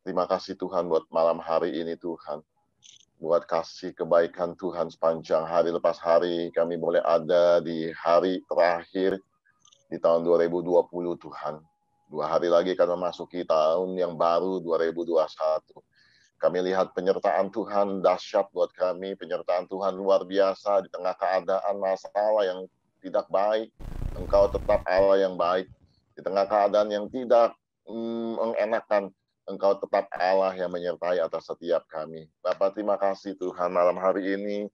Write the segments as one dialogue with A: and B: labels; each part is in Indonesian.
A: Terima kasih Tuhan buat malam hari ini Tuhan. Buat kasih kebaikan Tuhan sepanjang hari lepas hari. Kami boleh ada di hari terakhir di tahun 2020 Tuhan. Dua hari lagi akan memasuki tahun yang baru 2021. Kami lihat penyertaan Tuhan dahsyat buat kami. Penyertaan Tuhan luar biasa di tengah keadaan masalah yang tidak baik. Engkau tetap Allah yang baik. Di tengah keadaan yang tidak mm, mengenakan, Engkau tetap Allah yang menyertai atas setiap kami. Bapak, terima kasih Tuhan malam hari ini.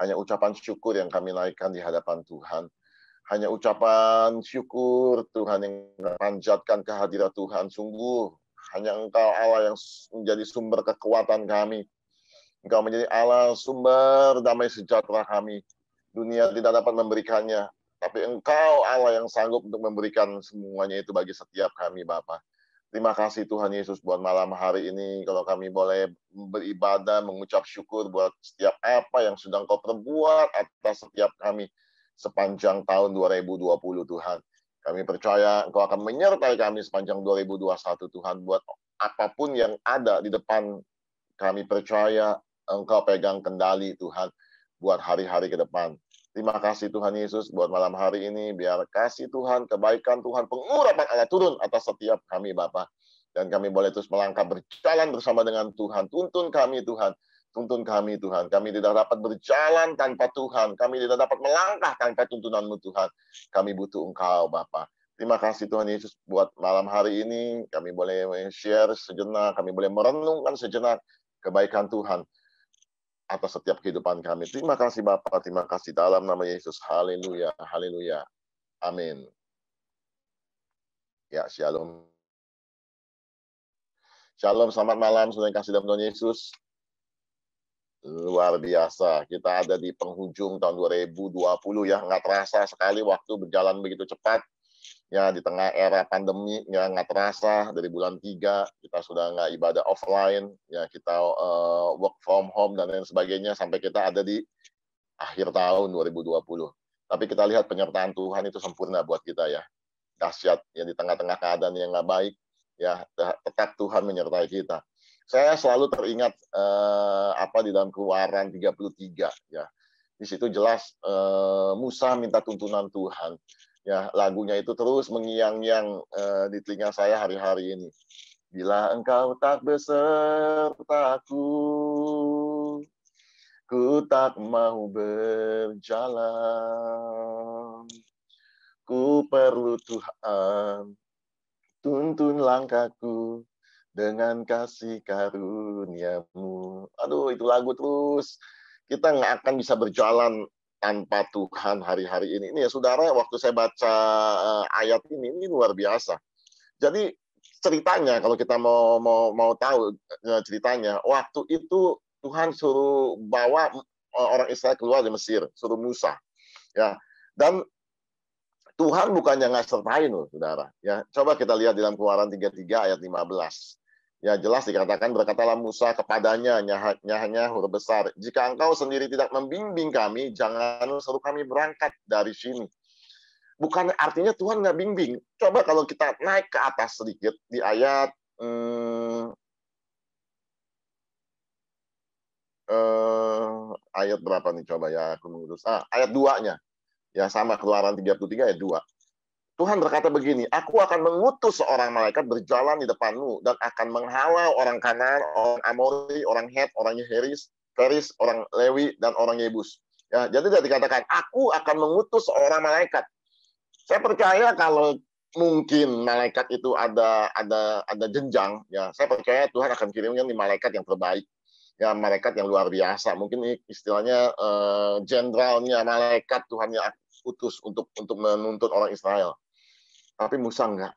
A: Hanya ucapan syukur yang kami naikkan di hadapan Tuhan. Hanya ucapan syukur Tuhan yang panjatkan kehadiran Tuhan. Sungguh, hanya Engkau Allah yang menjadi sumber kekuatan kami. Engkau menjadi Allah sumber damai sejahtera kami. Dunia tidak dapat memberikannya, tapi Engkau Allah yang sanggup untuk memberikan semuanya itu bagi setiap kami, Bapak. Terima kasih Tuhan Yesus buat malam hari ini. Kalau kami boleh beribadah, mengucap syukur buat setiap apa yang sudah Engkau perbuat atas setiap kami sepanjang tahun 2020 Tuhan. Kami percaya Engkau akan menyertai kami sepanjang 2021 Tuhan buat apapun yang ada di depan kami percaya Engkau pegang kendali Tuhan buat hari-hari ke depan. Terima kasih Tuhan Yesus buat malam hari ini. Biar kasih Tuhan, kebaikan Tuhan, pengurapan Allah turun atas setiap kami Bapak. Dan kami boleh terus melangkah berjalan bersama dengan Tuhan. Tuntun kami Tuhan. Tuntun kami Tuhan. Kami tidak dapat berjalan tanpa Tuhan. Kami tidak dapat melangkah tanpa tuntunanmu Tuhan. Kami butuh Engkau Bapak. Terima kasih Tuhan Yesus buat malam hari ini. Kami boleh share sejenak. Kami boleh merenungkan sejenak kebaikan Tuhan atas setiap kehidupan kami. Terima kasih Bapa, terima kasih dalam nama Yesus. Haleluya, haleluya. Amin. Ya, shalom. Shalom, selamat malam. Sudah kasih dalam Tuhan Yesus. Luar biasa. Kita ada di penghujung tahun 2020 ya. Nggak terasa sekali waktu berjalan begitu cepat ya di tengah era pandemi ya nggak terasa dari bulan 3 kita sudah nggak ibadah offline ya kita uh, work from home dan lain sebagainya sampai kita ada di akhir tahun 2020 tapi kita lihat penyertaan Tuhan itu sempurna buat kita ya dahsyat ya di tengah-tengah keadaan yang nggak baik ya tetap Tuhan menyertai kita saya selalu teringat eh, apa di dalam keluaran 33 ya di situ jelas eh, Musa minta tuntunan Tuhan ya lagunya itu terus mengiang-ngiang uh, eh, di telinga saya hari-hari ini. Bila engkau tak besertaku, ku tak mau berjalan. Ku perlu Tuhan, tuntun langkahku dengan kasih karuniamu. Aduh, itu lagu terus. Kita nggak akan bisa berjalan tanpa Tuhan hari-hari ini. Ini ya saudara, waktu saya baca eh, ayat ini, ini luar biasa. Jadi ceritanya, kalau kita mau mau mau tahu eh, ceritanya, waktu itu Tuhan suruh bawa eh, orang Israel keluar dari Mesir, suruh Musa. Ya, dan Tuhan bukannya nggak sertain loh, saudara. Ya, coba kita lihat dalam Keluaran 33 ayat 15. Ya jelas dikatakan berkatalah Musa kepadanya nyahanya huruf besar. Jika engkau sendiri tidak membimbing kami, jangan suruh kami berangkat dari sini. Bukan artinya Tuhan nggak bimbing. Coba kalau kita naik ke atas sedikit di ayat hmm, eh, ayat berapa nih coba ya aku mengurus ah ayat 2-nya. Ya sama keluaran 33 ayat 2. Tuhan berkata begini, aku akan mengutus seorang malaikat berjalan di depanmu dan akan menghalau orang Kanan, orang Amori, orang Het, orang Yeheris, Peris, orang Lewi, dan orang Yebus. Ya, jadi tidak dikatakan, aku akan mengutus seorang malaikat. Saya percaya kalau mungkin malaikat itu ada ada ada jenjang ya saya percaya Tuhan akan kirimkan di malaikat yang terbaik ya malaikat yang luar biasa mungkin istilahnya eh, jenderalnya uh, malaikat Tuhan yang utus untuk untuk menuntut orang Israel tapi Musa enggak.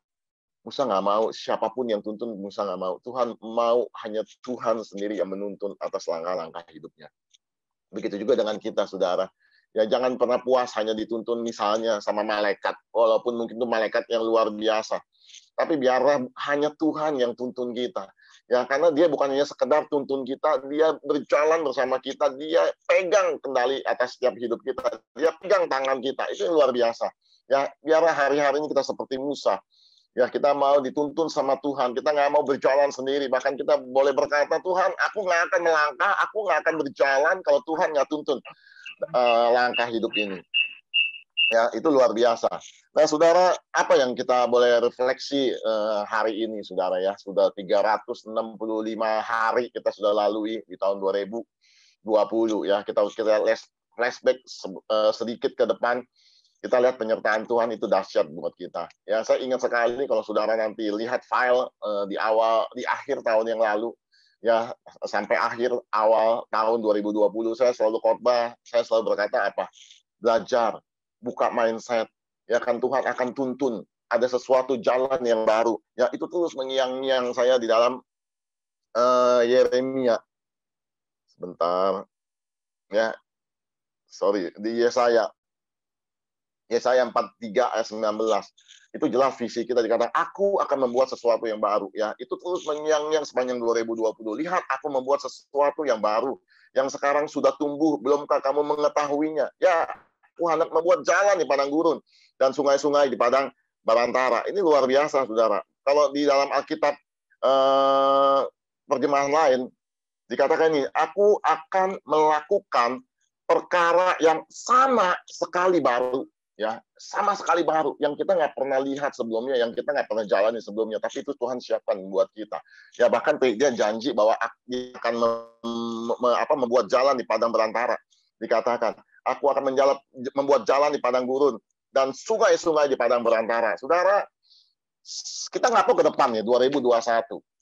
A: Musa nggak mau siapapun yang tuntun Musa nggak mau Tuhan mau hanya Tuhan sendiri yang menuntun atas langkah-langkah hidupnya begitu juga dengan kita saudara ya jangan pernah puas hanya dituntun misalnya sama malaikat walaupun mungkin itu malaikat yang luar biasa tapi biarlah hanya Tuhan yang tuntun kita ya karena dia bukan hanya sekedar tuntun kita dia berjalan bersama kita dia pegang kendali atas setiap hidup kita dia pegang tangan kita itu yang luar biasa Ya, biarlah hari hari ini kita seperti Musa. Ya, kita mau dituntun sama Tuhan. Kita nggak mau berjalan sendiri. Bahkan kita boleh berkata, Tuhan, aku nggak akan melangkah, aku nggak akan berjalan kalau Tuhan nggak tuntun uh, langkah hidup ini. Ya, itu luar biasa. Nah, saudara, apa yang kita boleh refleksi uh, hari ini, saudara ya? Sudah 365 hari kita sudah lalui di tahun 2020 ya. Kita kita flashback eh, sedikit ke depan kita lihat penyertaan Tuhan itu dahsyat buat kita. Ya, saya ingat sekali kalau saudara nanti lihat file eh, di awal di akhir tahun yang lalu ya sampai akhir awal tahun 2020 saya selalu khotbah, saya selalu berkata apa? Belajar, buka mindset. Ya kan Tuhan akan tuntun ada sesuatu jalan yang baru. Ya itu terus mengiang-ngiang saya di dalam uh, Yeremia. Sebentar. Ya. Sorry, di Yesaya Yesaya 43 ayat 19. Itu jelas visi kita dikatakan, aku akan membuat sesuatu yang baru. ya Itu terus menyiang nyang sepanjang 2020. Lihat, aku membuat sesuatu yang baru. Yang sekarang sudah tumbuh, belumkah kamu mengetahuinya? Ya, aku hendak membuat jalan di padang gurun. Dan sungai-sungai di padang Barantara. Ini luar biasa, saudara. Kalau di dalam Alkitab eh, terjemahan lain, dikatakan ini, aku akan melakukan perkara yang sama sekali baru ya sama sekali baru yang kita nggak pernah lihat sebelumnya yang kita nggak pernah jalani sebelumnya tapi itu Tuhan siapkan buat kita ya bahkan dia janji bahwa akan mem, me, apa, membuat jalan di padang berantara dikatakan aku akan menjalap membuat jalan di padang gurun dan sungai-sungai di padang berantara saudara kita nggak tahu ke depannya 2021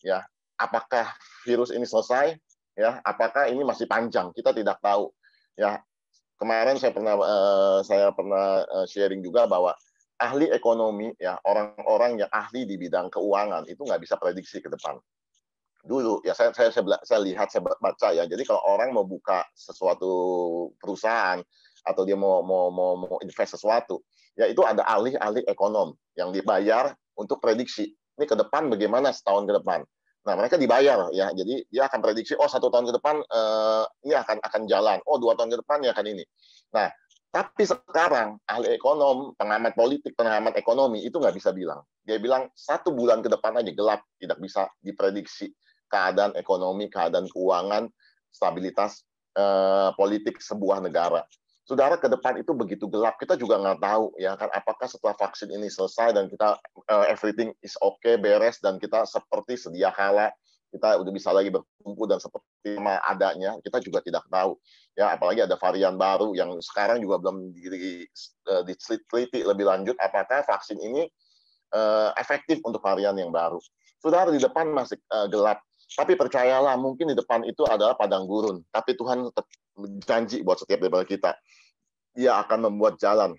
A: ya apakah virus ini selesai ya apakah ini masih panjang kita tidak tahu ya kemarin saya pernah uh, saya pernah eh, sharing juga bahwa ahli ekonomi ya orang-orang yang ahli di bidang keuangan itu nggak bisa prediksi ke depan dulu ya saya saya saya, saya lihat saya baca ya jadi kalau orang mau buka sesuatu perusahaan atau dia mau mau mau, mau invest sesuatu ya itu ada ahli-ahli ekonom yang dibayar untuk prediksi ini ke depan bagaimana setahun ke depan Nah, mereka dibayar ya. Jadi dia akan prediksi oh satu tahun ke depan eh, ini akan akan jalan. Oh, dua tahun ke depan ya akan ini. Nah, tapi sekarang ahli ekonom, pengamat politik, pengamat ekonomi itu nggak bisa bilang. Dia bilang satu bulan ke depan aja gelap, tidak bisa diprediksi keadaan ekonomi, keadaan keuangan, stabilitas eh, politik sebuah negara. Saudara, ke depan itu begitu gelap. Kita juga nggak tahu ya kan apakah setelah vaksin ini selesai dan kita uh, everything is okay, beres dan kita seperti sedia kala kita udah bisa lagi berkumpul dan seperti adanya kita juga tidak tahu ya apalagi ada varian baru yang sekarang juga belum di, uh, eh, lebih lanjut apakah vaksin ini uh, efektif untuk varian yang baru. Saudara di depan masih uh, gelap tapi percayalah, mungkin di depan itu adalah padang gurun. Tapi Tuhan janji buat setiap daripada kita. Dia akan membuat jalan.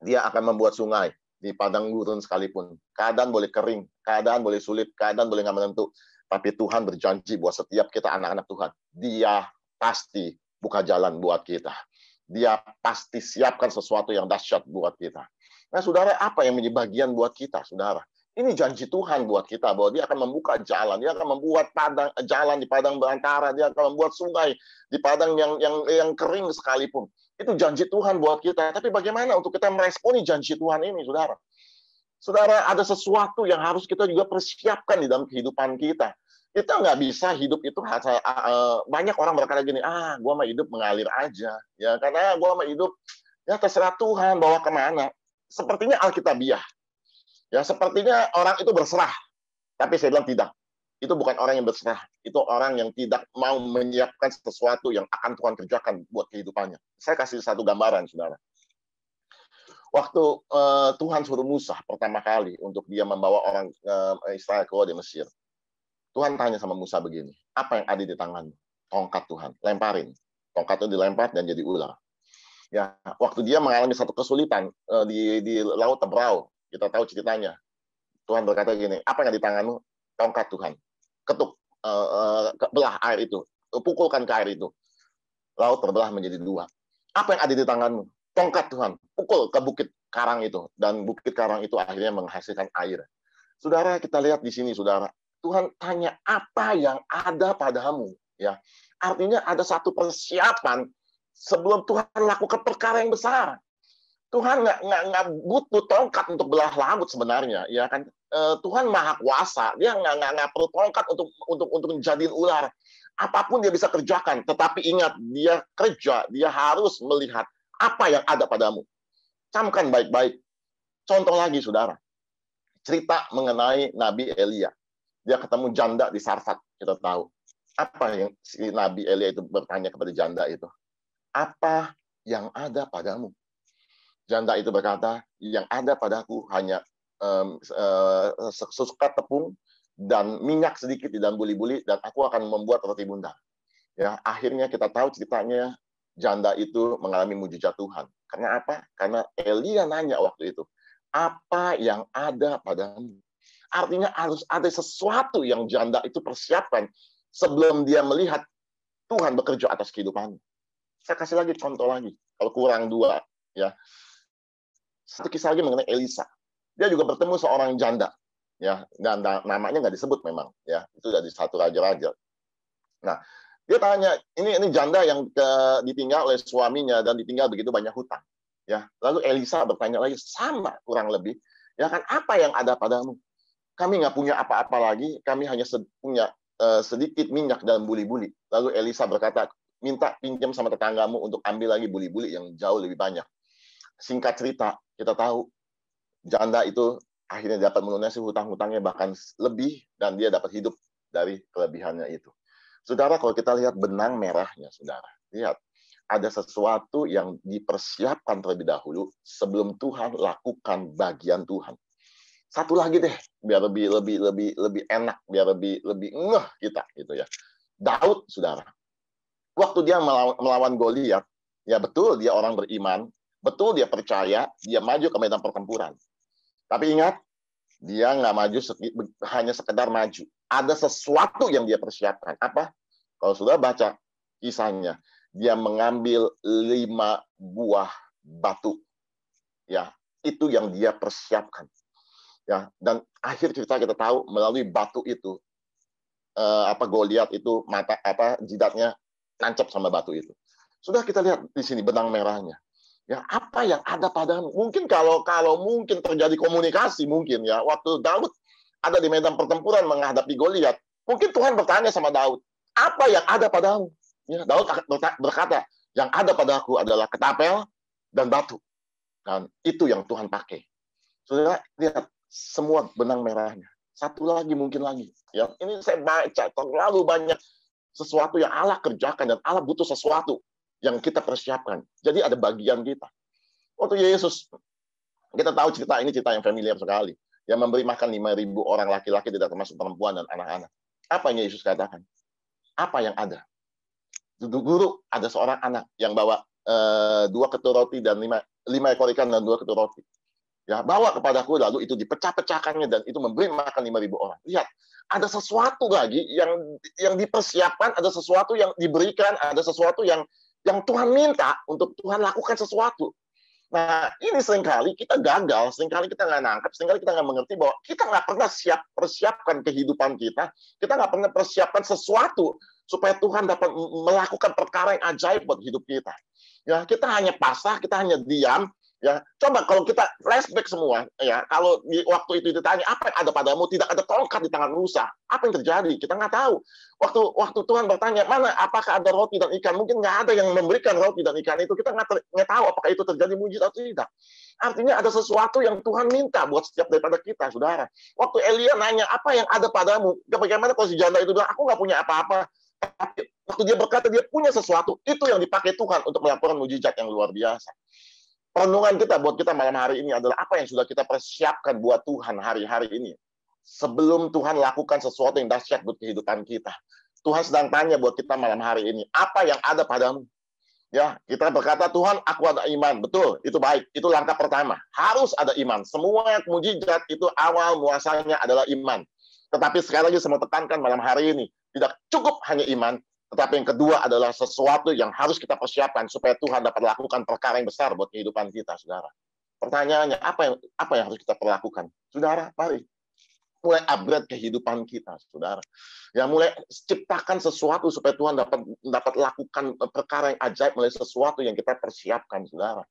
A: Dia akan membuat sungai di padang gurun sekalipun. Keadaan boleh kering, keadaan boleh sulit, keadaan boleh nggak menentu. Tapi Tuhan berjanji buat setiap kita anak-anak Tuhan. Dia pasti buka jalan buat kita. Dia pasti siapkan sesuatu yang dahsyat buat kita. Nah, saudara, apa yang menjadi bagian buat kita, saudara? Ini janji Tuhan buat kita bahwa Dia akan membuka jalan, Dia akan membuat padang eh, jalan di padang belantara, Dia akan membuat sungai di padang yang yang yang kering sekalipun. Itu janji Tuhan buat kita. Tapi bagaimana untuk kita meresponi janji Tuhan ini, saudara? Saudara, ada sesuatu yang harus kita juga persiapkan di dalam kehidupan kita. Kita nggak bisa hidup itu banyak orang berkata gini, ah, gua mah hidup mengalir aja, ya karena gua mah hidup ya terserah Tuhan bawa kemana. Sepertinya alkitabiah Ya sepertinya orang itu berserah. Tapi saya bilang tidak. Itu bukan orang yang berserah. Itu orang yang tidak mau menyiapkan sesuatu yang akan Tuhan kerjakan buat kehidupannya. Saya kasih satu gambaran, saudara. Waktu uh, Tuhan suruh Musa pertama kali untuk dia membawa orang uh, Israel keluar dari Mesir. Tuhan tanya sama Musa begini, apa yang ada di tanganmu? Tongkat Tuhan, lemparin. Tongkat itu dilempar dan jadi ular ya waktu dia mengalami satu kesulitan uh, di di laut Tebrau kita tahu ceritanya. Tuhan berkata gini, apa yang di tanganmu? Tongkat Tuhan. Ketuk, uh, uh, belah air itu. Pukulkan ke air itu. Laut terbelah menjadi dua. Apa yang ada di tanganmu? Tongkat Tuhan. Pukul ke bukit karang itu. Dan bukit karang itu akhirnya menghasilkan air. Saudara, kita lihat di sini, saudara. Tuhan tanya, apa yang ada padamu? Ya, Artinya ada satu persiapan sebelum Tuhan lakukan perkara yang besar. Tuhan nggak nggak nggak butuh tongkat untuk belah laut sebenarnya, ya kan? E, Tuhan maha kuasa, dia nggak nggak nggak perlu tongkat untuk untuk untuk menjadi ular. Apapun dia bisa kerjakan, tetapi ingat dia kerja, dia harus melihat apa yang ada padamu. Camkan baik-baik. Contoh lagi, saudara. Cerita mengenai Nabi Elia. Dia ketemu janda di Sarfat, kita tahu. Apa yang si Nabi Elia itu bertanya kepada janda itu? Apa yang ada padamu? Janda itu berkata, yang ada padaku hanya um, uh, sesuka tepung dan minyak sedikit di dalam buli-buli dan aku akan membuat roti bunda. Ya, akhirnya kita tahu ceritanya janda itu mengalami mujizat Tuhan. Karena apa? Karena Elia nanya waktu itu, apa yang ada padamu? Artinya harus ada sesuatu yang janda itu persiapkan sebelum dia melihat Tuhan bekerja atas kehidupannya. Saya kasih lagi contoh lagi, kalau kurang dua ya. Satu kisah lagi mengenai Elisa. Dia juga bertemu seorang janda, ya, dan namanya nggak disebut memang, ya, itu dari satu raja-raja. Nah, dia tanya, ini ini janda yang ke, eh, ditinggal oleh suaminya dan ditinggal begitu banyak hutang, ya. Lalu Elisa bertanya lagi sama kurang lebih, ya kan apa yang ada padamu? Kami nggak punya apa-apa lagi, kami hanya punya uh, sedikit minyak dalam buli-buli. Lalu Elisa berkata, minta pinjam sama tetanggamu untuk ambil lagi buli-buli yang jauh lebih banyak singkat cerita kita tahu janda itu akhirnya dapat melunasi hutang-hutangnya bahkan lebih dan dia dapat hidup dari kelebihannya itu. Saudara, kalau kita lihat benang merahnya, saudara, lihat ada sesuatu yang dipersiapkan terlebih dahulu sebelum Tuhan lakukan bagian Tuhan. Satu lagi deh, biar lebih lebih lebih lebih enak, biar lebih lebih ngeh kita gitu ya. Daud, saudara, waktu dia melawan Goliat, ya betul dia orang beriman, betul dia percaya, dia maju ke medan pertempuran. Tapi ingat, dia nggak maju hanya sekedar maju. Ada sesuatu yang dia persiapkan. Apa? Kalau sudah baca kisahnya, dia mengambil lima buah batu. Ya, itu yang dia persiapkan. Ya, dan akhir cerita kita tahu melalui batu itu eh, apa Goliat itu mata apa jidatnya nancap sama batu itu. Sudah kita lihat di sini benang merahnya ya apa yang ada padamu mungkin kalau kalau mungkin terjadi komunikasi mungkin ya waktu Daud ada di medan pertempuran menghadapi Goliat mungkin Tuhan bertanya sama Daud apa yang ada padamu ya Daud berkata yang ada padaku adalah ketapel dan batu dan itu yang Tuhan pakai saudara lihat semua benang merahnya satu lagi mungkin lagi ya ini saya baca terlalu banyak sesuatu yang Allah kerjakan dan Allah butuh sesuatu yang kita persiapkan. Jadi ada bagian kita. Waktu Yesus, kita tahu cerita ini cerita yang familiar sekali. Yang memberi makan 5.000 orang laki-laki tidak termasuk perempuan dan anak-anak. Apa yang Yesus katakan? Apa yang ada? Duduk guru, ada seorang anak yang bawa uh, dua ketur roti dan lima, lima ekor ikan dan dua ketur roti. Ya, bawa kepadaku lalu itu dipecah-pecahkannya dan itu memberi makan 5.000 orang. Lihat, ada sesuatu lagi yang yang dipersiapkan, ada sesuatu yang diberikan, ada sesuatu yang yang Tuhan minta untuk Tuhan lakukan sesuatu. Nah, ini seringkali kita gagal, seringkali kita nggak nangkep, seringkali kita nggak mengerti bahwa kita nggak pernah siap persiapkan kehidupan kita, kita nggak pernah persiapkan sesuatu supaya Tuhan dapat melakukan perkara yang ajaib buat hidup kita. Ya, kita hanya pasrah, kita hanya diam, ya coba kalau kita flashback semua ya kalau di waktu itu ditanya apa yang ada padamu tidak ada tongkat di tangan Musa apa yang terjadi kita nggak tahu waktu waktu Tuhan bertanya mana apakah ada roti dan ikan mungkin nggak ada yang memberikan roti dan ikan itu kita nggak, nggak tahu apakah itu terjadi mujizat atau tidak artinya ada sesuatu yang Tuhan minta buat setiap daripada kita saudara waktu Elia nanya apa yang ada padamu bagaimana kalau si janda itu bilang aku nggak punya apa-apa waktu dia berkata dia punya sesuatu itu yang dipakai Tuhan untuk melakukan mujizat yang luar biasa Renungan kita buat kita malam hari ini adalah apa yang sudah kita persiapkan buat Tuhan hari-hari ini. Sebelum Tuhan lakukan sesuatu yang dahsyat buat kehidupan kita. Tuhan sedang tanya buat kita malam hari ini, apa yang ada padamu? Ya, kita berkata Tuhan, aku ada iman. Betul, itu baik. Itu langkah pertama. Harus ada iman. Semua mujizat itu awal muasalnya adalah iman. Tetapi sekali lagi saya mau tekankan malam hari ini, tidak cukup hanya iman, tetapi yang kedua adalah sesuatu yang harus kita persiapkan supaya Tuhan dapat lakukan perkara yang besar buat kehidupan kita, saudara. Pertanyaannya, apa yang apa yang harus kita perlakukan? Saudara, mari mulai upgrade kehidupan kita, saudara. Ya mulai ciptakan sesuatu supaya Tuhan dapat dapat lakukan perkara yang ajaib melalui sesuatu yang kita persiapkan, saudara.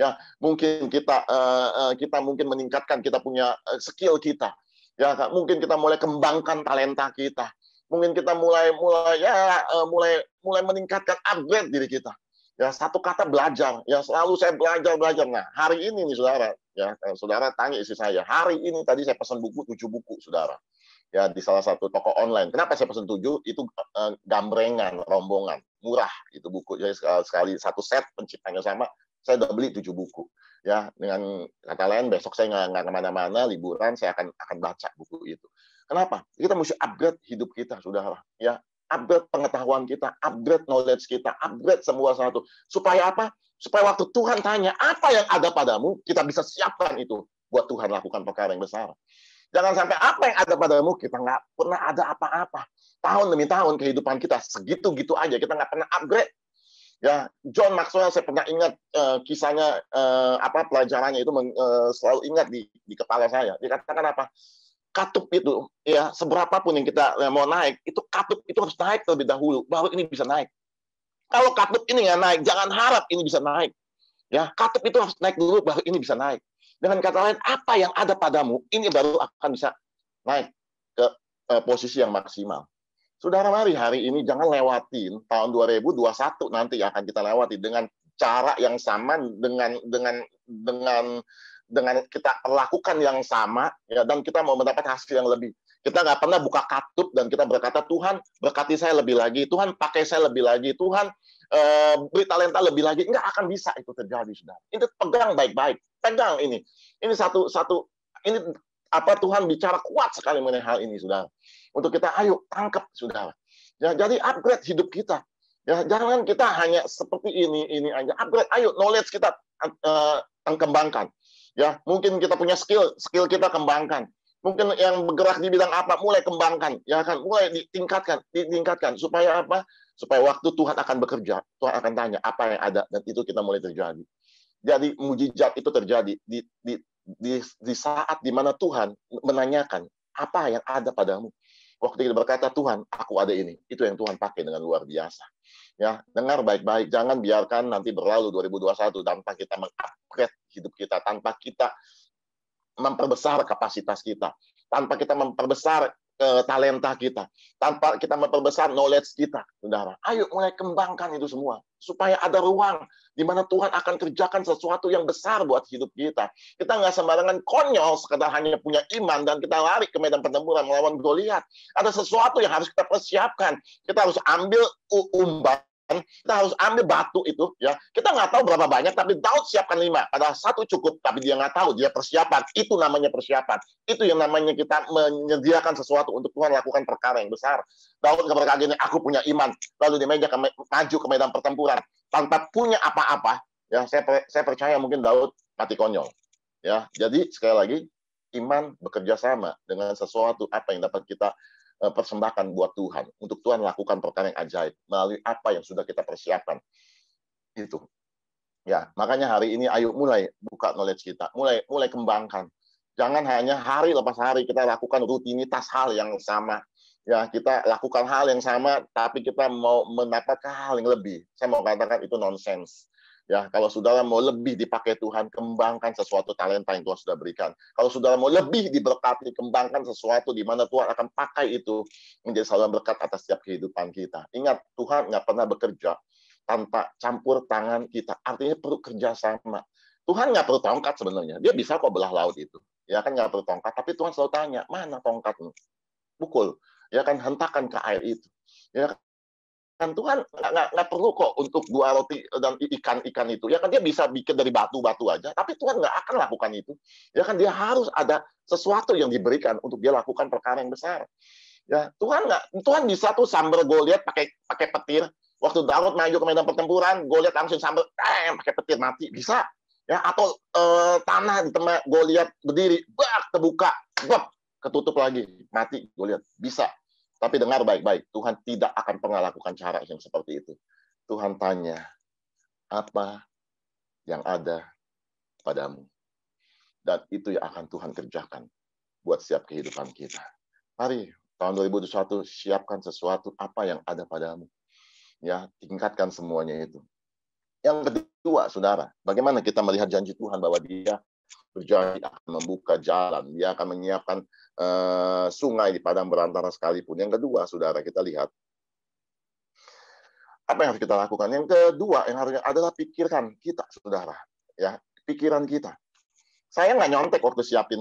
A: Ya, mungkin kita uh, kita mungkin meningkatkan kita punya eh, skill kita. Ya, mungkin kita mulai kembangkan talenta kita mungkin kita mulai mulai ya eh, mulai mulai meningkatkan upgrade diri kita ya satu kata belajar ya selalu saya belajar belajar nah hari ini nih saudara ya eh, saudara tanya istri saya hari ini tadi saya pesan buku tujuh buku saudara ya di salah satu toko online kenapa saya pesan tujuh itu eh, gambrengan rombongan murah itu buku jadi ya, sekali satu set penciptanya sama saya udah beli tujuh buku ya dengan kata lain besok saya nggak kemana-mana liburan saya akan akan baca buku itu Kenapa? Kita mesti upgrade hidup kita, saudara. Ya, upgrade pengetahuan kita, upgrade knowledge kita, upgrade semua satu. Supaya apa? Supaya waktu Tuhan tanya, apa yang ada padamu, kita bisa siapkan itu. Buat Tuhan lakukan perkara yang besar. Jangan sampai apa yang ada padamu, kita nggak pernah ada apa-apa. Tahun demi tahun kehidupan kita segitu-gitu aja. Kita nggak pernah upgrade. Ya, John Maxwell saya pernah ingat uh, kisahnya uh, apa pelajarannya itu uh, selalu ingat di, di kepala saya. Dikatakan apa? katup itu ya seberapa pun yang kita ya, mau naik itu katup itu harus naik terlebih dahulu baru ini bisa naik kalau katup ini nggak naik jangan harap ini bisa naik ya katup itu harus naik dulu baru ini bisa naik dengan kata lain apa yang ada padamu ini baru akan bisa naik ke eh, posisi yang maksimal saudara mari hari ini jangan lewatin tahun 2021 nanti yang akan kita lewati dengan cara yang sama dengan dengan dengan dengan kita lakukan yang sama ya dan kita mau mendapat hasil yang lebih kita nggak pernah buka katup dan kita berkata Tuhan berkati saya lebih lagi Tuhan pakai saya lebih lagi Tuhan eh, beri talenta lebih lagi nggak akan bisa itu terjadi sudah ini pegang baik-baik pegang ini ini satu satu ini apa Tuhan bicara kuat sekali mengenai hal ini sudah untuk kita ayo tangkap sudah ya, jadi upgrade hidup kita ya jangan kita hanya seperti ini ini aja upgrade ayo knowledge kita uh, eh, kembangkan Ya, mungkin kita punya skill, skill kita kembangkan. Mungkin yang bergerak di bidang apa mulai kembangkan, ya kan mulai ditingkatkan, ditingkatkan supaya apa? Supaya waktu Tuhan akan bekerja, Tuhan akan tanya apa yang ada dan itu kita mulai terjadi. Jadi mujizat itu terjadi di di di, di saat dimana Tuhan menanyakan apa yang ada padamu Waktu kita berkata Tuhan, aku ada ini. Itu yang Tuhan pakai dengan luar biasa. Ya, dengar baik-baik. Jangan biarkan nanti berlalu 2021 tanpa kita mengupgrade hidup kita, tanpa kita memperbesar kapasitas kita, tanpa kita memperbesar uh, talenta kita, tanpa kita memperbesar knowledge kita, saudara. Ayo mulai kembangkan itu semua supaya ada ruang di mana Tuhan akan kerjakan sesuatu yang besar buat hidup kita. Kita nggak sembarangan konyol sekedar hanya punya iman dan kita lari ke medan pertempuran melawan Goliat. Ada sesuatu yang harus kita persiapkan. Kita harus ambil umbar Kan kita harus ambil batu itu ya kita nggak tahu berapa banyak tapi Daud siapkan lima padahal satu cukup tapi dia nggak tahu dia persiapan itu namanya persiapan itu yang namanya kita menyediakan sesuatu untuk Tuhan lakukan perkara yang besar Daud gini, aku punya iman lalu dia meja maju ke medan pertempuran tanpa punya apa-apa ya saya saya percaya mungkin Daud mati konyol ya jadi sekali lagi iman bekerja sama dengan sesuatu apa yang dapat kita Eh, persembahkan buat Tuhan. Untuk Tuhan lakukan perkara yang ajaib melalui apa yang sudah kita persiapkan. Itu. Ya, makanya hari ini ayo mulai buka knowledge kita, mulai mulai kembangkan. Jangan hanya hari lepas hari kita lakukan rutinitas hal yang sama. Ya, kita lakukan hal yang sama tapi kita mau mendapatkan hal yang lebih. Saya mau katakan itu nonsens. Ya, kalau saudara mau lebih dipakai Tuhan, kembangkan sesuatu talenta yang Tuhan sudah berikan. Kalau saudara mau lebih diberkati, kembangkan sesuatu di mana Tuhan akan pakai itu menjadi saluran berkat atas setiap kehidupan kita. Ingat, Tuhan nggak pernah bekerja tanpa campur tangan kita. Artinya perlu kerjasama. Tuhan nggak perlu tongkat sebenarnya. Dia bisa kok belah laut itu. Ya kan nggak perlu tongkat. Tapi Tuhan selalu tanya, mana tongkatmu? Pukul. Ya kan hentakan ke air itu. Ya kan Tuhan nggak perlu kok untuk dua roti eh, dan ikan-ikan itu ya kan dia bisa bikin dari batu-batu aja tapi Tuhan nggak akan lakukan itu ya kan dia harus ada sesuatu yang diberikan untuk dia lakukan perkara yang besar ya Tuhan nggak Tuhan bisa tuh sambar Goliat pakai pakai petir waktu Daud maju ke medan pertempuran Goliat langsung sambar eh, pakai petir mati bisa ya atau eh, tanah di tempat Goliat berdiri bak terbuka bak ketutup lagi mati Goliat bisa tapi dengar baik-baik, Tuhan tidak akan pernah lakukan cara yang seperti itu. Tuhan tanya, apa yang ada padamu? Dan itu yang akan Tuhan kerjakan buat siap kehidupan kita. Mari tahun 2021 siapkan sesuatu apa yang ada padamu. Ya, tingkatkan semuanya itu. Yang kedua, saudara, bagaimana kita melihat janji Tuhan bahwa Dia Hujan akan membuka jalan, dia akan menyiapkan uh, sungai di padang berantara sekalipun. Yang kedua, saudara kita lihat apa yang harus kita lakukan. Yang kedua yang harusnya adalah pikiran kita, saudara, ya pikiran kita. Saya nggak nyontek waktu siapin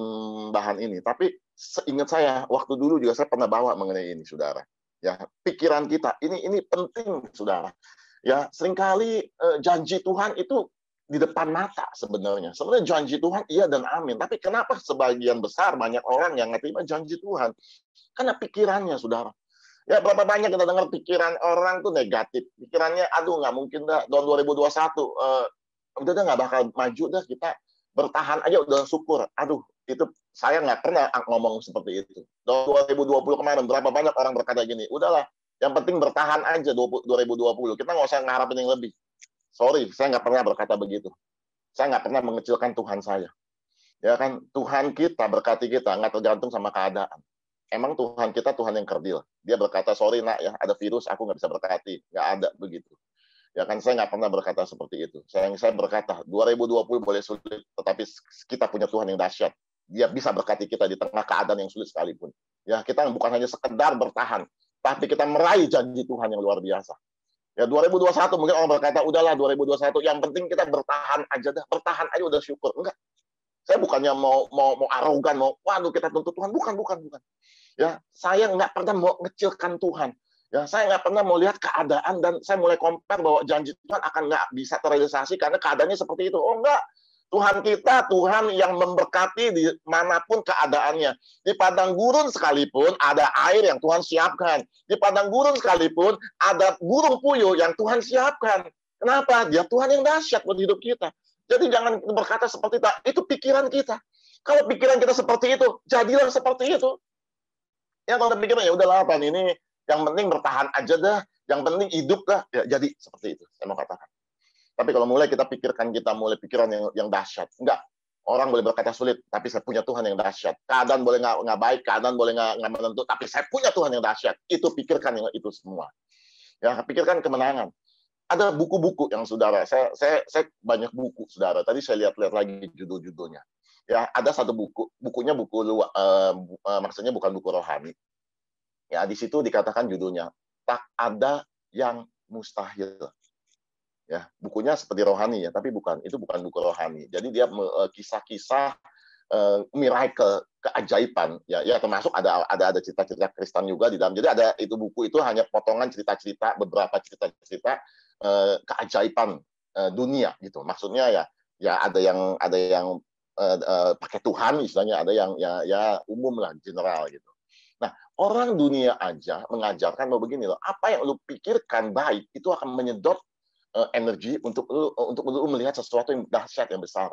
A: bahan ini, tapi seingat saya waktu dulu juga saya pernah bawa mengenai ini, saudara. Ya pikiran kita ini ini penting, saudara. Ya seringkali uh, janji Tuhan itu di depan mata sebenarnya. Sebenarnya janji Tuhan iya dan amin. Tapi kenapa sebagian besar banyak orang yang terima janji Tuhan? Karena pikirannya, saudara. Ya berapa banyak kita dengar pikiran orang tuh negatif. Pikirannya, aduh nggak mungkin dah. Tahun 2021, uh, eh, udah nggak bakal maju dah kita bertahan aja udah syukur. Aduh, itu saya nggak pernah ngomong seperti itu. Tahun 2020 kemarin berapa banyak orang berkata gini, udahlah yang penting bertahan aja 2020. Kita nggak usah ngarapin yang lebih. Sorry, saya nggak pernah berkata begitu. Saya nggak pernah mengecilkan Tuhan saya. Ya kan, Tuhan kita berkati kita, nggak tergantung sama keadaan. Emang Tuhan kita Tuhan yang kerdil. Dia berkata, sorry nak ya, ada virus, aku nggak bisa berkati. Nggak ada begitu. Ya kan, saya nggak pernah berkata seperti itu. Saya, saya berkata, 2020 boleh sulit, tetapi kita punya Tuhan yang dahsyat. Dia bisa berkati kita di tengah keadaan yang sulit sekalipun. Ya, kita bukan hanya sekedar bertahan, tapi kita meraih janji Tuhan yang luar biasa. Ya 2021 mungkin orang berkata udahlah 2021 yang penting kita bertahan aja dah, bertahan aja udah syukur. Enggak. Saya bukannya mau mau mau arogan, mau waduh kita tuntut Tuhan, bukan bukan bukan. Ya, saya nggak pernah mau ngecilkan Tuhan. Ya, saya nggak pernah mau lihat keadaan dan saya mulai compare bahwa janji Tuhan akan nggak bisa terrealisasi karena keadaannya seperti itu. Oh enggak, Tuhan kita Tuhan yang memberkati di manapun keadaannya. Di padang gurun sekalipun ada air yang Tuhan siapkan. Di padang gurun sekalipun ada burung puyuh yang Tuhan siapkan. Kenapa? Dia Tuhan yang dahsyat buat hidup kita. Jadi jangan berkata seperti itu. Itu pikiran kita. Kalau pikiran kita seperti itu, jadilah seperti itu. Ya kalau pikiran ya udahlah apa ini yang penting bertahan aja dah, yang penting hidup dah. Ya, jadi seperti itu. Saya mau katakan. Tapi kalau mulai kita pikirkan kita mulai pikiran yang yang dahsyat. Enggak. Orang boleh berkata sulit, tapi saya punya Tuhan yang dahsyat. Keadaan boleh nggak baik, keadaan boleh nggak nggak menentu, tapi saya punya Tuhan yang dahsyat. Itu pikirkan yang itu semua. Ya, pikirkan kemenangan. Ada buku-buku yang saudara, saya saya saya banyak buku saudara. Tadi saya lihat-lihat lagi judul-judulnya. Ya, ada satu buku, bukunya buku uh, uh, maksudnya bukan buku rohani. Ya, di situ dikatakan judulnya tak ada yang mustahil ya bukunya seperti rohani ya tapi bukan itu bukan buku rohani jadi dia eh, kisah-kisah uh, miracle keajaiban ya ya termasuk ada ada ada cerita-cerita Kristen juga di dalam jadi ada itu buku itu hanya potongan cerita-cerita beberapa cerita-cerita uh, keajaiban uh, dunia gitu maksudnya ya ya ada yang ada yang uh, uh, pakai Tuhan misalnya ada yang ya ya umum lah general gitu Nah, orang dunia aja mengajarkan mau begini loh, apa yang lu pikirkan baik itu akan menyedot uh, energi untuk lu eh, untuk lu melihat sesuatu yang dahsyat yang besar.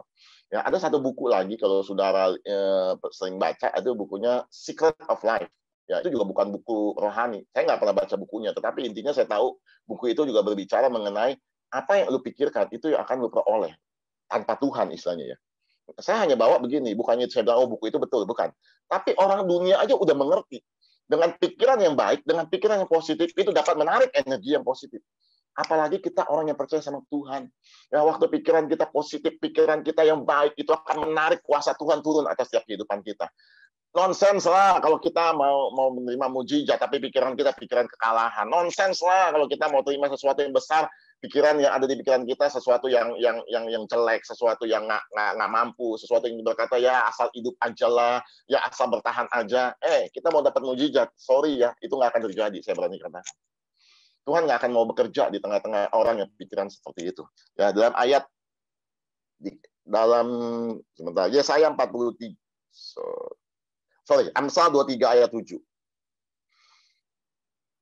A: Ya, ada satu buku lagi kalau saudara uh, sering baca ada bukunya Secret of Life. Ya, itu juga bukan buku rohani. Saya nggak pernah baca bukunya, tetapi intinya saya tahu buku itu juga berbicara mengenai apa yang lu pikirkan itu yang akan lu peroleh tanpa Tuhan istilahnya ya. Saya hanya bawa begini, bukannya saya bilang oh buku itu betul, bukan. Tapi orang dunia aja udah mengerti dengan pikiran yang baik, dengan pikiran yang positif itu dapat menarik energi yang positif. Apalagi kita orang yang percaya sama Tuhan. Ya, waktu pikiran kita positif, pikiran kita yang baik, itu akan menarik kuasa Tuhan turun atas setiap kehidupan kita. Nonsens lah kalau kita mau mau menerima mujizat, tapi pikiran kita pikiran kekalahan. Nonsens lah kalau kita mau terima sesuatu yang besar, pikiran yang ada di pikiran kita sesuatu yang yang yang yang jelek, sesuatu yang nggak nggak mampu, sesuatu yang berkata ya asal hidup aja lah, ya asal bertahan aja. Eh kita mau dapat mujizat, sorry ya itu nggak akan terjadi. Saya berani katakan. Tuhan nggak akan mau bekerja di tengah-tengah orang yang pikiran seperti itu. Ya, dalam ayat di, dalam sebentar saya 43 so, sorry, Amsal 23 ayat 7.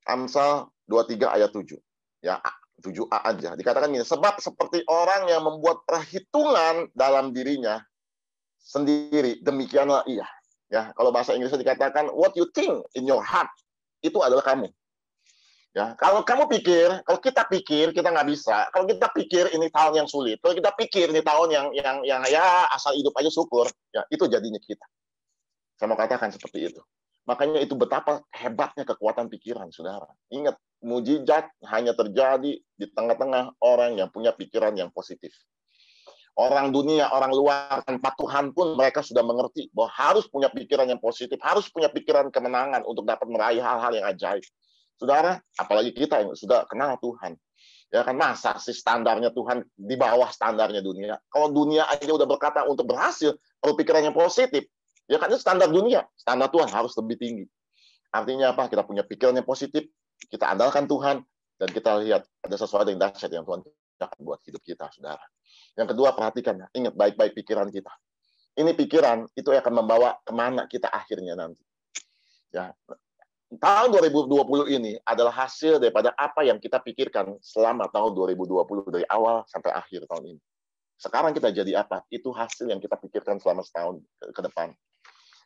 A: Amsal 23 ayat 7. Ya, 7a aja. Dikatakan ini, sebab seperti orang yang membuat perhitungan dalam dirinya sendiri, demikianlah ia. Ya, kalau bahasa Inggrisnya dikatakan what you think in your heart itu adalah kamu. Ya, kalau kamu pikir, kalau kita pikir kita nggak bisa. Kalau kita pikir ini tahun yang sulit, kalau kita pikir ini tahun yang yang yang ya asal hidup aja syukur, ya itu jadinya kita. Saya mau katakan seperti itu. Makanya itu betapa hebatnya kekuatan pikiran, saudara. Ingat, mujizat hanya terjadi di tengah-tengah orang yang punya pikiran yang positif. Orang dunia, orang luar, tanpa Tuhan pun mereka sudah mengerti bahwa harus punya pikiran yang positif, harus punya pikiran kemenangan untuk dapat meraih hal-hal yang ajaib. Saudara, apalagi kita yang sudah kenal Tuhan. Ya kan masa sih standarnya Tuhan di bawah standarnya dunia. Kalau dunia aja udah berkata untuk berhasil, kalau pikirannya positif, ya kan itu standar dunia. Standar Tuhan harus lebih tinggi. Artinya apa? Kita punya pikiran yang positif, kita andalkan Tuhan, dan kita lihat ada sesuatu yang dahsyat yang Tuhan akan buat hidup kita, saudara. Yang kedua, perhatikan, ingat baik-baik pikiran kita. Ini pikiran itu akan membawa kemana kita akhirnya nanti. Ya, tahun 2020 ini adalah hasil daripada apa yang kita pikirkan selama tahun 2020 dari awal sampai akhir tahun ini. Sekarang kita jadi apa? Itu hasil yang kita pikirkan selama setahun ke depan.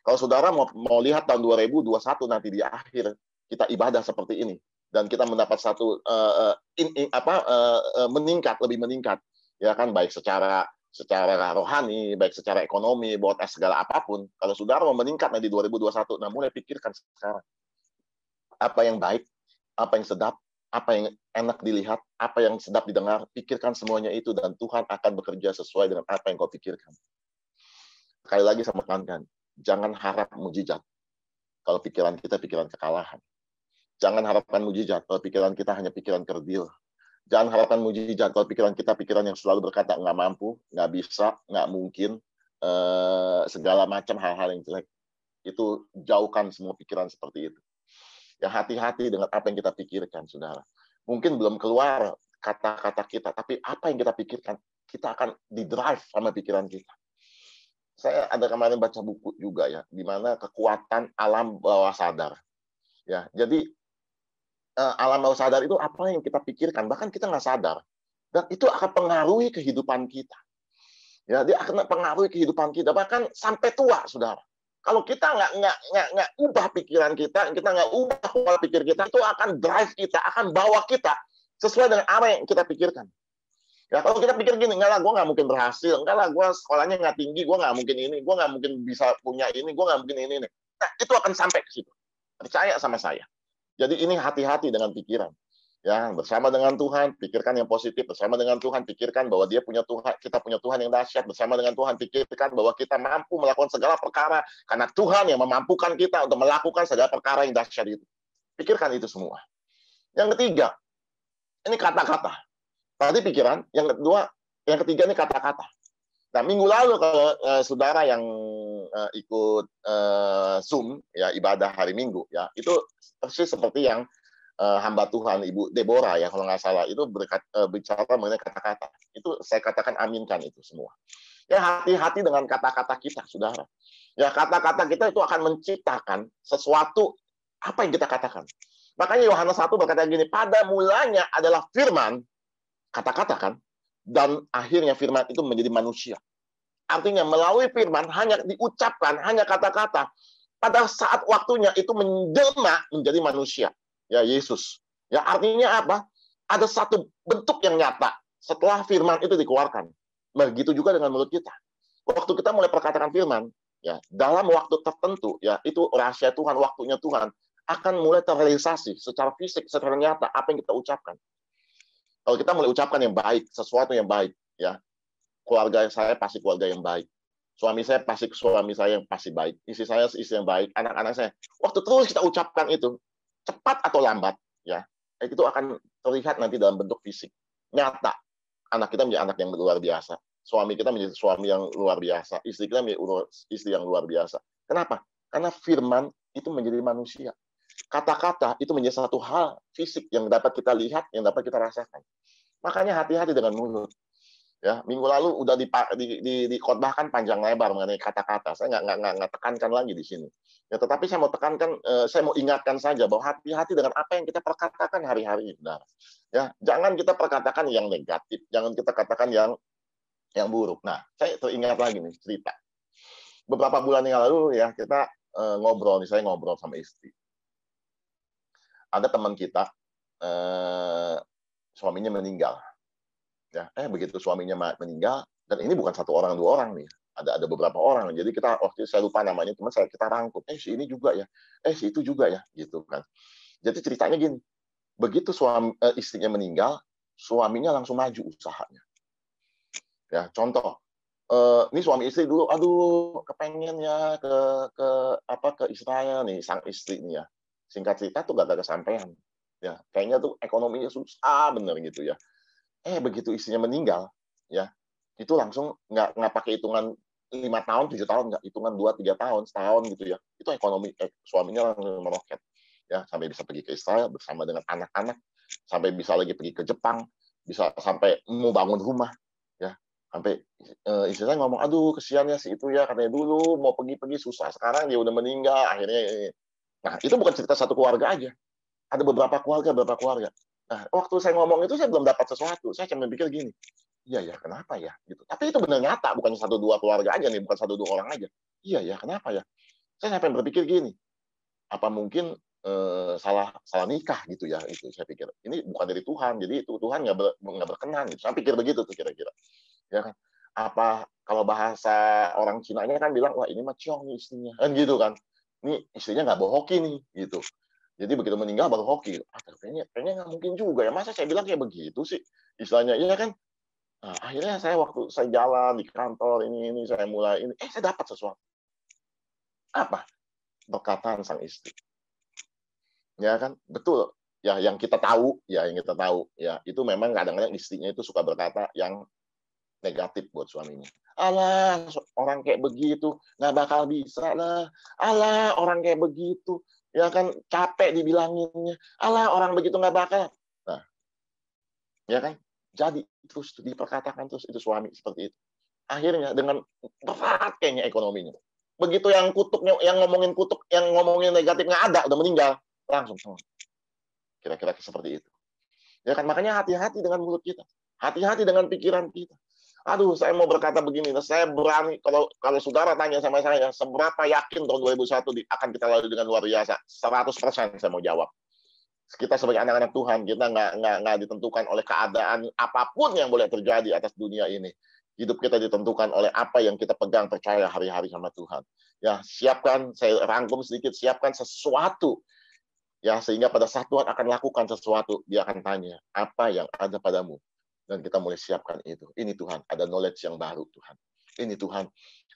A: Kalau saudara mau, mau lihat tahun 2021 nanti di akhir kita ibadah seperti ini dan kita mendapat satu uh, in, in, apa uh, meningkat lebih meningkat ya kan baik secara secara rohani, baik secara ekonomi, buat segala apapun. Kalau saudara mau meningkat nanti 2021, namun mulai pikirkan sekarang apa yang baik, apa yang sedap, apa yang enak dilihat, apa yang sedap didengar, pikirkan semuanya itu dan Tuhan akan bekerja sesuai dengan apa yang kau pikirkan. Sekali lagi saya menekankan, jangan harap mujizat kalau pikiran kita pikiran kekalahan. Jangan harapkan mujizat kalau pikiran kita hanya pikiran kerdil. Jangan harapkan mujizat kalau pikiran kita pikiran yang selalu berkata nggak mampu, nggak bisa, nggak mungkin, eh, segala macam hal-hal yang jelek. Itu jauhkan semua pikiran seperti itu. Ya hati-hati dengan apa yang kita pikirkan, saudara. Mungkin belum keluar kata-kata kita, tapi apa yang kita pikirkan, kita akan di-drive sama pikiran kita. Saya ada kemarin baca buku juga ya, di mana kekuatan alam bawah sadar. Ya, jadi eh, alam bawah sadar itu apa yang kita pikirkan, bahkan kita nggak sadar, dan itu akan pengaruhi kehidupan kita. Ya, dia akan pengaruhi kehidupan kita bahkan sampai tua, saudara. Kalau kita nggak nggak nggak nggak ubah pikiran kita, kita nggak ubah pola pikir kita, itu akan drive kita, akan bawa kita sesuai dengan apa yang kita pikirkan. Ya, kalau kita pikir gini, enggak lah, gue nggak mungkin berhasil, enggak lah, gue sekolahnya nggak tinggi, gue nggak mungkin ini, gue nggak mungkin bisa punya ini, gue nggak mungkin ini, ini. Nah, itu akan sampai ke situ. Percaya sama saya. Jadi ini hati-hati dengan pikiran ya bersama dengan Tuhan pikirkan yang positif bersama dengan Tuhan pikirkan bahwa dia punya Tuhan kita punya Tuhan yang dahsyat bersama dengan Tuhan pikirkan bahwa kita mampu melakukan segala perkara karena Tuhan yang memampukan kita untuk melakukan segala perkara yang dahsyat itu pikirkan itu semua yang ketiga ini kata-kata tadi pikiran yang kedua yang ketiga ini kata-kata nah minggu lalu kalau eh, saudara yang eh, ikut eh, Zoom ya ibadah hari Minggu ya itu persis seperti yang uh, hamba Tuhan Ibu Deborah ya kalau nggak salah itu berkat, uh, bicara mengenai kata-kata. Itu saya katakan aminkan itu semua. Ya hati-hati dengan kata-kata kita, saudara. Ya kata-kata kita itu akan menciptakan sesuatu apa yang kita katakan. Makanya Yohanes 1 berkata gini, pada mulanya adalah firman, kata-kata kan, dan akhirnya firman itu menjadi manusia. Artinya melalui firman hanya diucapkan, hanya kata-kata. Pada saat waktunya itu menjelma menjadi manusia ya Yesus. Ya artinya apa? Ada satu bentuk yang nyata setelah firman itu dikeluarkan. Begitu juga dengan mulut kita. Waktu kita mulai perkatakan firman, ya dalam waktu tertentu ya itu rahasia Tuhan, waktunya Tuhan akan mulai terrealisasi secara fisik, secara nyata apa yang kita ucapkan. Kalau kita mulai ucapkan yang baik, sesuatu yang baik, ya keluarga saya pasti keluarga yang baik suami saya pasti suami saya yang pasti baik, isi saya isi yang baik, anak-anak saya. Waktu terus kita ucapkan itu, cepat atau lambat ya itu akan terlihat nanti dalam bentuk fisik nyata anak kita menjadi anak yang luar biasa suami kita menjadi suami yang luar biasa istri kita menjadi istri yang luar biasa kenapa karena firman itu menjadi manusia kata-kata itu menjadi satu hal fisik yang dapat kita lihat yang dapat kita rasakan makanya hati-hati dengan mulut ya minggu lalu udah di di, di, dikotbahkan panjang lebar mengenai kata-kata saya nggak nggak nggak tekankan lagi di sini ya tetapi saya mau tekankan eh, saya mau ingatkan saja bahwa hati-hati dengan apa yang kita perkatakan hari-hari Nah, ya jangan kita perkatakan yang negatif jangan kita katakan yang yang buruk nah saya teringat lagi nih cerita beberapa bulan yang lalu ya kita eh, ngobrol nih saya ngobrol sama istri ada teman kita eh, suaminya meninggal ya eh begitu suaminya meninggal dan ini bukan satu orang dua orang nih ada ada beberapa orang jadi kita waktu oh, itu saya lupa namanya cuma saya kita rangkum eh si ini juga ya eh si itu juga ya gitu kan jadi ceritanya gini begitu suami eh, istrinya meninggal suaminya langsung maju usahanya ya contoh eh, ini suami istri dulu aduh kepengen ya ke ke apa ke istrinya nih sang istri nih ya singkat cerita tuh gak ada kesampaian ya kayaknya tuh ekonominya susah bener gitu ya eh begitu istrinya meninggal ya itu langsung nggak nggak pakai hitungan lima tahun tujuh tahun nggak hitungan dua tiga tahun setahun gitu ya itu ekonomi eh, suaminya langsung meroket ya sampai bisa pergi ke Israel bersama dengan anak-anak sampai bisa lagi pergi ke Jepang bisa sampai mau bangun rumah ya sampai eh, istri ngomong aduh kesian ya si itu ya katanya dulu mau pergi-pergi susah sekarang dia udah meninggal akhirnya eh. nah itu bukan cerita satu keluarga aja ada beberapa keluarga beberapa keluarga Nah, waktu saya ngomong itu saya belum dapat sesuatu. Saya cuma pikir gini, iya ya kenapa ya gitu tapi itu benar nyata bukan satu dua keluarga aja nih bukan satu dua orang aja iya ya kenapa ya saya sampai berpikir gini apa mungkin eh, salah salah nikah gitu ya itu saya pikir ini bukan dari Tuhan jadi itu Tuhan nggak ber, gak berkenan gitu saya pikir begitu tuh kira-kira ya kan apa kalau bahasa orang Cina ini kan bilang wah ini mah ciong istrinya kan gitu kan ini istrinya nggak bohoki nih gitu jadi begitu meninggal baru hoki. Ah, kayaknya kayaknya nggak mungkin juga ya. Masa saya bilang kayak begitu sih? Istilahnya iya kan? Nah, akhirnya saya waktu saya jalan di kantor ini ini saya mulai ini eh saya dapat sesuatu. Apa? Perkataan sang istri. Ya kan? Betul. Ya yang kita tahu, ya yang kita tahu, ya itu memang kadang-kadang istrinya itu suka berkata yang negatif buat suaminya. Allah orang kayak begitu nggak bakal bisa lah. Allah orang kayak begitu ya kan capek dibilanginnya Allah orang begitu nggak bakal nah ya kan jadi terus diperkatakan terus itu suami seperti itu akhirnya dengan berat kayaknya ekonominya begitu yang kutuknya yang ngomongin kutuk yang ngomongin negatif nggak ada udah meninggal langsung hmm. kira-kira seperti itu ya kan makanya hati-hati dengan mulut kita hati-hati dengan pikiran kita aduh saya mau berkata begini, saya berani kalau kalau saudara tanya sama saya seberapa yakin tahun 2001 di, akan kita lalui dengan luar biasa, 100% persen saya mau jawab. Kita sebagai anak-anak Tuhan, kita nggak nggak nggak ditentukan oleh keadaan apapun yang boleh terjadi atas dunia ini. Hidup kita ditentukan oleh apa yang kita pegang percaya hari-hari sama Tuhan. Ya, siapkan saya rangkum sedikit, siapkan sesuatu ya sehingga pada saat Tuhan akan lakukan sesuatu, dia akan tanya, apa yang ada padamu? dan kita mulai siapkan itu. Ini Tuhan, ada knowledge yang baru Tuhan. Ini Tuhan,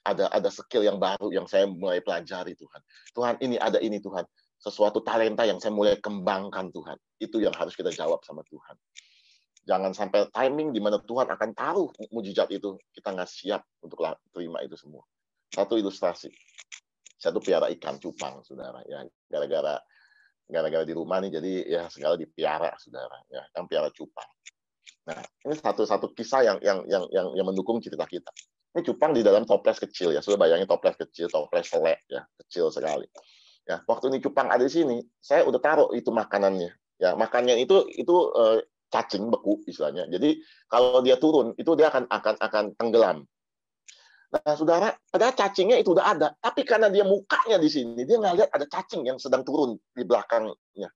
A: ada ada skill yang baru yang saya mulai pelajari Tuhan. Tuhan, ini ada ini Tuhan. Sesuatu talenta yang saya mulai kembangkan Tuhan. Itu yang harus kita jawab sama Tuhan. Jangan sampai timing di mana Tuhan akan taruh mujizat itu kita nggak siap untuk terima itu semua. Satu ilustrasi. satu piara ikan cupang, saudara. Ya, gara-gara gara-gara di rumah nih, jadi ya segala dipiara, saudara. Ya, kan piara cupang Nah, ini satu-satu kisah yang, yang yang yang yang mendukung cerita kita. Ini cupang di dalam toples kecil ya, sudah bayangin toples kecil, toples selek ya, kecil sekali. Ya, waktu ini cupang ada di sini, saya udah taruh itu makanannya. Ya, makannya itu itu uh, cacing beku istilahnya. Jadi kalau dia turun itu dia akan akan akan tenggelam. Nah, saudara, padahal cacingnya itu udah ada, tapi karena dia mukanya di sini, dia nggak lihat ada cacing yang sedang turun di belakangnya.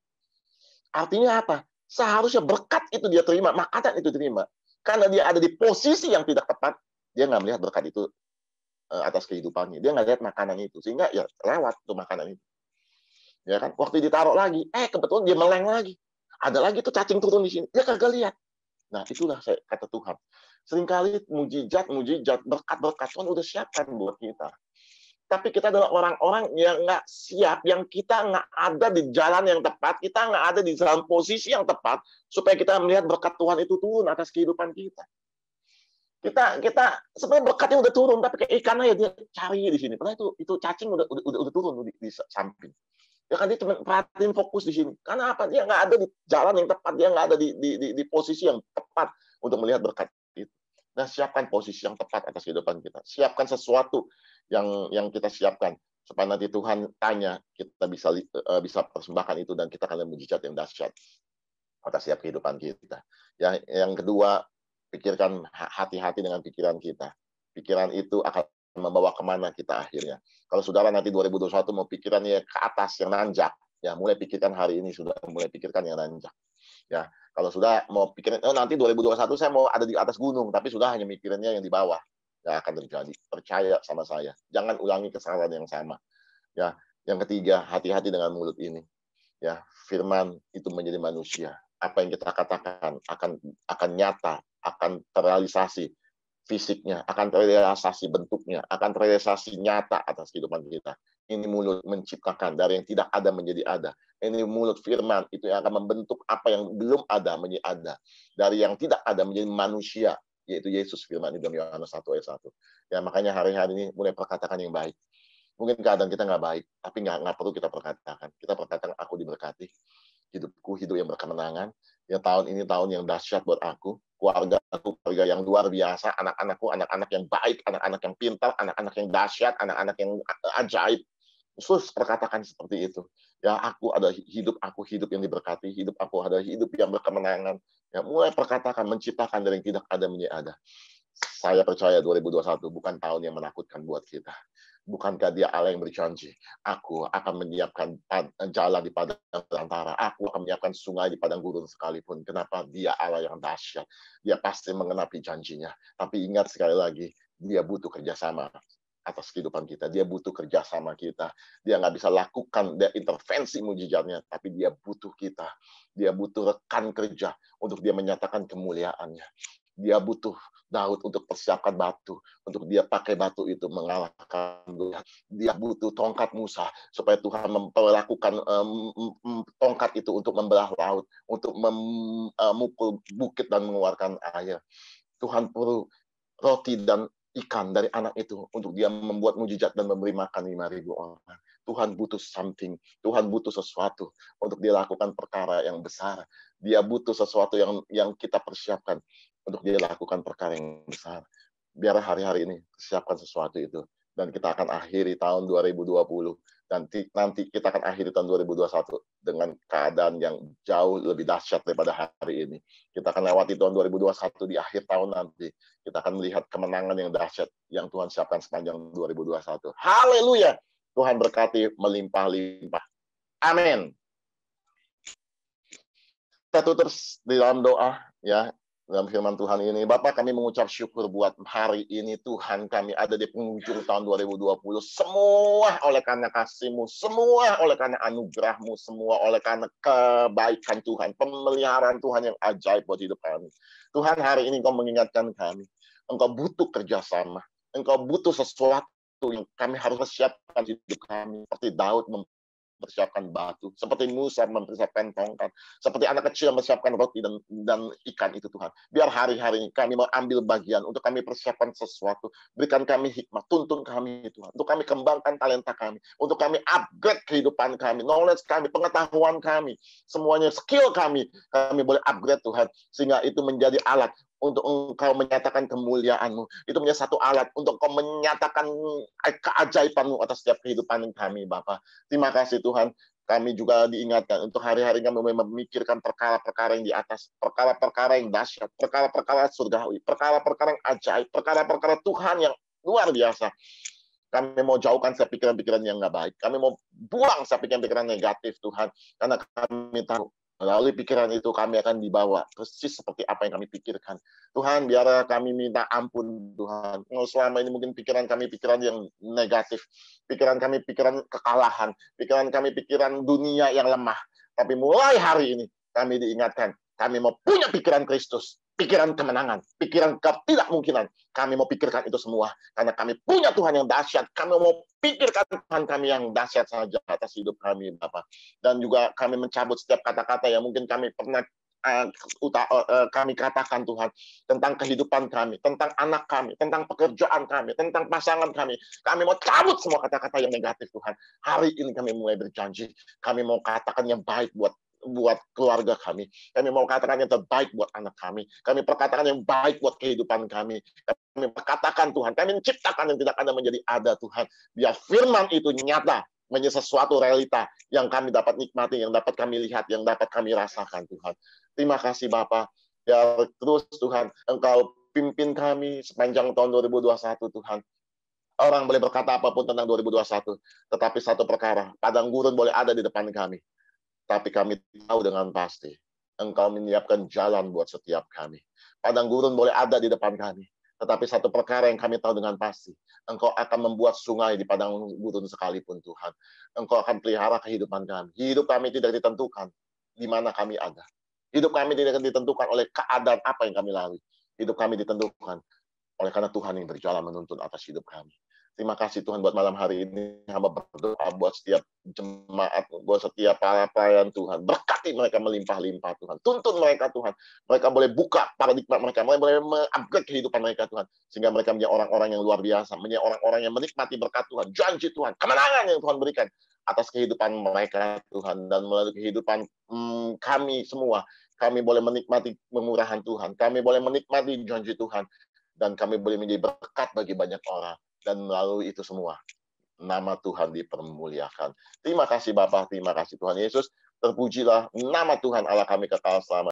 A: Artinya apa? seharusnya berkat itu dia terima, makanan itu terima. Karena dia ada di posisi yang tidak tepat, dia nggak melihat berkat itu eh, atas kehidupannya. Dia nggak lihat makanan itu, sehingga ya lewat tuh makanan itu. Ya kan? Waktu ditaruh lagi, eh kebetulan dia meleng lagi. Ada lagi tuh cacing turun di sini. Dia kagak lihat. Nah, itulah saya kata Tuhan. Seringkali mujizat, mujizat, berkat-berkat Tuhan udah siapkan buat kita tapi kita adalah orang-orang yang nggak siap, yang kita nggak ada di jalan yang tepat, kita nggak ada di dalam posisi yang tepat supaya kita melihat berkat Tuhan itu turun atas kehidupan kita. Kita kita sebenarnya berkatnya udah turun, tapi kayak ikan aja dia cari di sini. Padahal itu itu cacing udah udah udah, udah turun di, di samping. Ya kan dia cuma perhatiin fokus di sini. Karena apa? Dia nggak ada di jalan yang tepat, dia nggak ada di, di, di, di posisi yang tepat untuk melihat berkat Nah, siapkan posisi yang tepat atas kehidupan kita. Siapkan sesuatu yang yang kita siapkan supaya nanti Tuhan tanya kita bisa uh, bisa persembahkan itu dan kita akan mujizat yang dahsyat atas setiap kehidupan kita. Yang yang kedua, pikirkan hati-hati dengan pikiran kita. Pikiran itu akan membawa kemana kita akhirnya. Kalau saudara nanti 2021 mau pikirannya ke atas yang nanjak, ya mulai pikirkan hari ini sudah mulai pikirkan yang nanjak ya kalau sudah mau pikirin oh, nanti 2021 saya mau ada di atas gunung tapi sudah hanya mikirinnya yang di bawah nggak akan terjadi percaya sama saya jangan ulangi kesalahan yang sama ya yang ketiga hati-hati dengan mulut ini ya firman itu menjadi manusia apa yang kita katakan akan akan nyata akan terrealisasi fisiknya akan terrealisasi bentuknya akan terrealisasi nyata atas kehidupan kita ini mulut menciptakan dari yang tidak ada menjadi ada. Ini mulut firman itu yang akan membentuk apa yang belum ada menjadi ada. Dari yang tidak ada menjadi manusia, yaitu Yesus firman di dalam Yohanes 1 ayat 1. Ya makanya hari-hari ini mulai perkatakan yang baik. Mungkin keadaan kita nggak baik, tapi nggak, nggak perlu kita perkatakan. Kita perkatakan aku diberkati, hidupku hidup yang berkemenangan. Ya tahun ini tahun yang dahsyat buat aku, keluarga aku keluarga yang luar biasa, anak-anakku anak-anak yang baik, anak-anak yang pintar, anak-anak yang dahsyat, anak-anak yang ajaib. Yesus perkatakan seperti itu. Ya, aku ada hidup, aku hidup yang diberkati, hidup aku ada hidup yang berkemenangan. Ya, mulai perkatakan, menciptakan dari yang tidak ada menjadi ada. Saya percaya 2021 bukan tahun yang menakutkan buat kita. Bukankah dia Allah yang berjanji? Aku akan menyiapkan jalan di padang belantara. Aku akan menyiapkan sungai di padang gurun sekalipun. Kenapa? Dia Allah yang dahsyat. Dia pasti mengenapi janjinya. Tapi ingat sekali lagi, dia butuh kerjasama atas kehidupan kita. Dia butuh kerjasama kita. Dia nggak bisa lakukan dia intervensi mujizatnya, tapi dia butuh kita. Dia butuh rekan kerja untuk dia menyatakan kemuliaannya. Dia butuh Daud untuk persiapkan batu, untuk dia pakai batu itu mengalahkan dia Dia butuh tongkat Musa supaya Tuhan memperlakukan um, tongkat itu untuk membelah laut, untuk memukul eh, bukit dan mengeluarkan air. Tuhan perlu roti dan ikan dari anak itu untuk dia membuat mujizat dan memberi makan 5000 orang. Tuhan butuh something, Tuhan butuh sesuatu untuk dia lakukan perkara yang besar. Dia butuh sesuatu yang yang kita persiapkan untuk dia lakukan perkara yang besar. Biar hari-hari ini siapkan sesuatu itu dan kita akan akhiri tahun 2020 dan nanti kita akan akhiri tahun 2021 dengan keadaan yang jauh lebih dahsyat daripada hari ini. Kita akan lewati tahun 2021 di akhir tahun nanti. Kita akan melihat kemenangan yang dahsyat yang Tuhan siapkan sepanjang 2021. Haleluya. Tuhan berkati melimpah-limpah. Amin. Kita tutup di dalam doa ya dalam firman Tuhan ini. Bapak kami mengucap syukur buat hari ini Tuhan kami ada di penghujung tahun 2020. Semua oleh karena kasihmu, semua oleh karena anugerahmu, semua oleh karena kebaikan Tuhan, pemeliharaan Tuhan yang ajaib buat hidup kami. Tuhan hari ini engkau mengingatkan kami, engkau butuh kerjasama, engkau butuh sesuatu yang kami harus siapkan hidup kami. Seperti Daud mempersiapkan batu, seperti Musa mempersiapkan tongkat, seperti anak kecil mempersiapkan roti dan dan ikan itu Tuhan. Biar hari-hari ini kami mau ambil bagian untuk kami persiapkan sesuatu. Berikan kami hikmat, tuntun kami Tuhan, untuk kami kembangkan talenta kami, untuk kami upgrade kehidupan kami, knowledge kami, pengetahuan kami, semuanya skill kami, kami boleh upgrade Tuhan sehingga itu menjadi alat untuk engkau menyatakan kemuliaanmu. Itu menjadi satu alat untuk engkau menyatakan keajaibanmu atas setiap kehidupan kami, Bapak. Terima kasih Tuhan. Kami juga diingatkan untuk hari-hari kami memikirkan perkara-perkara yang di atas, perkara-perkara yang dahsyat, perkara-perkara surgawi, perkara-perkara yang ajaib, perkara-perkara Tuhan yang luar biasa. Kami mau jauhkan saya pikiran-pikiran yang nggak baik. Kami mau buang saya pikiran-pikiran negatif, Tuhan. Karena kami tahu melalui pikiran itu kami akan dibawa persis seperti apa yang kami pikirkan. Tuhan, biar kami minta ampun Tuhan. Kalau oh, Selama ini mungkin pikiran kami pikiran yang negatif, pikiran kami pikiran kekalahan, pikiran kami pikiran dunia yang lemah. Tapi mulai hari ini kami diingatkan, kami mau punya pikiran Kristus pikiran kemenangan, pikiran ketidakmungkinan. Kami mau pikirkan itu semua karena kami punya Tuhan yang dahsyat. Kami mau pikirkan Tuhan kami yang dahsyat saja atas hidup kami, Bapak. Dan juga kami mencabut setiap kata-kata yang mungkin kami pernah eh, eh, eh, kami katakan Tuhan tentang kehidupan kami, tentang anak kami, tentang pekerjaan kami, tentang pasangan kami. Kami mau cabut semua kata-kata yang negatif Tuhan. Hari ini kami mulai berjanji, kami mau katakan yang baik buat buat keluarga kami. Kami mau katakan yang terbaik buat anak kami. Kami perkatakan yang baik buat kehidupan kami. Kami perkatakan Tuhan. Kami menciptakan yang tidak ada menjadi ada Tuhan. Biar firman itu nyata menjadi sesuatu realita yang kami dapat nikmati, yang dapat kami lihat, yang dapat kami rasakan Tuhan. Terima kasih Bapak. Ya terus Tuhan, Engkau pimpin kami sepanjang tahun 2021 Tuhan. Orang boleh berkata apapun tentang 2021, tetapi satu perkara, padang gurun boleh ada di depan kami tapi kami tahu dengan pasti Engkau menyiapkan jalan buat setiap kami. Padang gurun boleh ada di depan kami, tetapi satu perkara yang kami tahu dengan pasti, Engkau akan membuat sungai di padang gurun sekalipun Tuhan. Engkau akan pelihara kehidupan kami. Hidup kami tidak ditentukan di mana kami ada. Hidup kami tidak ditentukan oleh keadaan apa yang kami lalui. Hidup kami ditentukan oleh karena Tuhan yang berjalan menuntun atas hidup kami. Terima kasih Tuhan buat malam hari ini. Hamba berdoa buat setiap jemaat, buat setiap para pelayan Tuhan. Berkati mereka melimpah-limpah Tuhan. Tuntun mereka Tuhan. Mereka boleh buka paradigma mereka. Mereka boleh mengupgrade kehidupan mereka Tuhan. Sehingga mereka menjadi orang-orang yang luar biasa. Menjadi orang-orang yang menikmati berkat Tuhan. Janji Tuhan. Kemenangan yang Tuhan berikan atas kehidupan mereka Tuhan. Dan melalui kehidupan hmm, kami semua. Kami boleh menikmati kemurahan Tuhan. Kami boleh menikmati janji Tuhan. Dan kami boleh menjadi berkat bagi banyak orang dan melalui itu semua nama Tuhan dipermuliakan. Terima kasih Bapak, terima kasih Tuhan Yesus. Terpujilah nama Tuhan Allah kami kekal selama